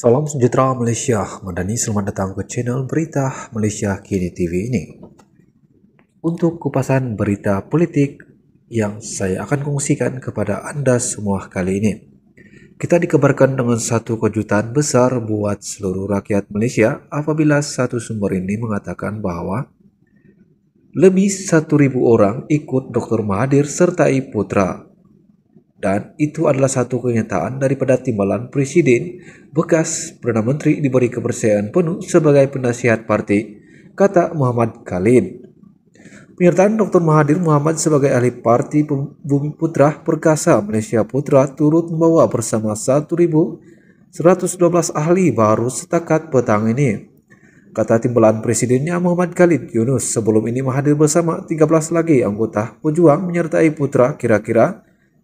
Salam sejahtera Malaysia, Madani selamat datang ke channel berita Malaysia Kini TV ini. Untuk kupasan berita politik yang saya akan kongsikan kepada Anda semua kali ini. Kita dikabarkan dengan satu kejutan besar buat seluruh rakyat Malaysia apabila satu sumber ini mengatakan bahwa lebih 1.000 orang ikut Dr. Mahathir sertai Putra dan itu adalah satu kenyataan daripada timbalan presiden. Bekas Perdana Menteri diberi kepercayaan penuh sebagai penasihat partai, kata Muhammad Khalid. Penyertaan Dr. Mahathir Muhammad sebagai ahli parti Bumi Putra Perkasa Malaysia Putra turut membawa bersama 1.112 ahli baru setakat petang ini. Kata timbalan presidennya Muhammad Khalid Yunus, sebelum ini Mahathir bersama 13 lagi anggota pejuang menyertai putra kira-kira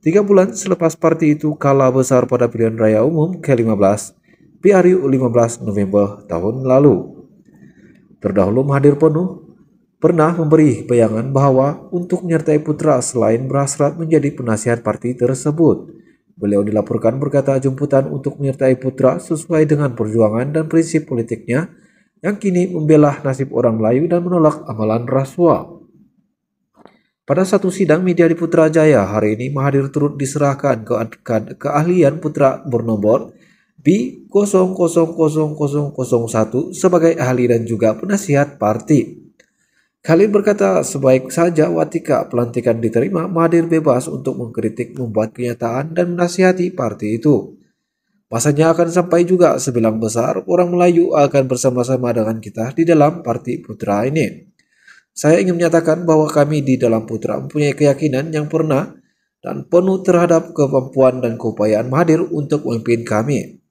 Tiga bulan selepas parti itu kalah besar pada pilihan raya umum ke-15, PRU 15 November tahun lalu. Terdahulu hadir Penuh pernah memberi bayangan bahwa untuk menyertai putra selain berhasrat menjadi penasihat parti tersebut. Beliau dilaporkan berkata jemputan untuk menyertai putra sesuai dengan perjuangan dan prinsip politiknya yang kini membelah nasib orang Melayu dan menolak amalan rasuah. Pada satu sidang media di Putrajaya hari ini Mahadir turut diserahkan ke, keahlian putra Bernobor B000001 sebagai ahli dan juga penasihat parti. Khalid berkata, sebaik saja Watika pelantikan diterima, Mahadir bebas untuk mengkritik, membuat kenyataan, dan menasihati parti itu. Masanya akan sampai juga sebilang besar orang Melayu akan bersama-sama dengan kita di dalam parti putra ini. Saya ingin menyatakan bahwa kami di dalam Putra mempunyai keyakinan yang pernah dan penuh terhadap kemampuan dan keupayaan Mahathir untuk memimpin kami.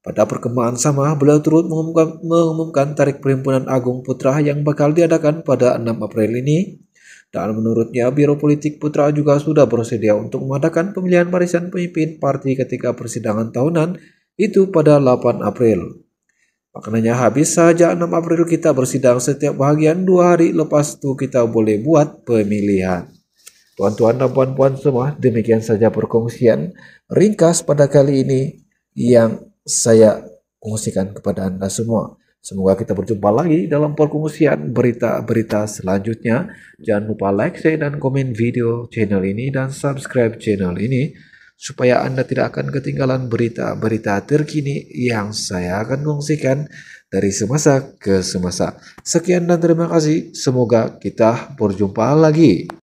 Pada perkembangan sama, beliau turut mengumumkan, mengumumkan tarik perhimpunan Agung Putra yang bakal diadakan pada 6 April ini. Dan menurutnya, Biro Politik Putra juga sudah bersedia untuk mengadakan pemilihan barisan pemimpin parti ketika persidangan tahunan itu pada 8 April. Maknanya habis saja 6 April kita bersidang setiap bahagian dua hari lepas itu kita boleh buat pemilihan. Tuan-tuan dan puan-puan semua, demikian saja perkongsian ringkas pada kali ini yang saya kongsikan kepada Anda semua. Semoga kita berjumpa lagi dalam perkongsian berita-berita selanjutnya. Jangan lupa like, share, dan komen video channel ini dan subscribe channel ini supaya Anda tidak akan ketinggalan berita-berita terkini yang saya akan kongsikan dari semasa ke semasa. Sekian dan terima kasih. Semoga kita berjumpa lagi.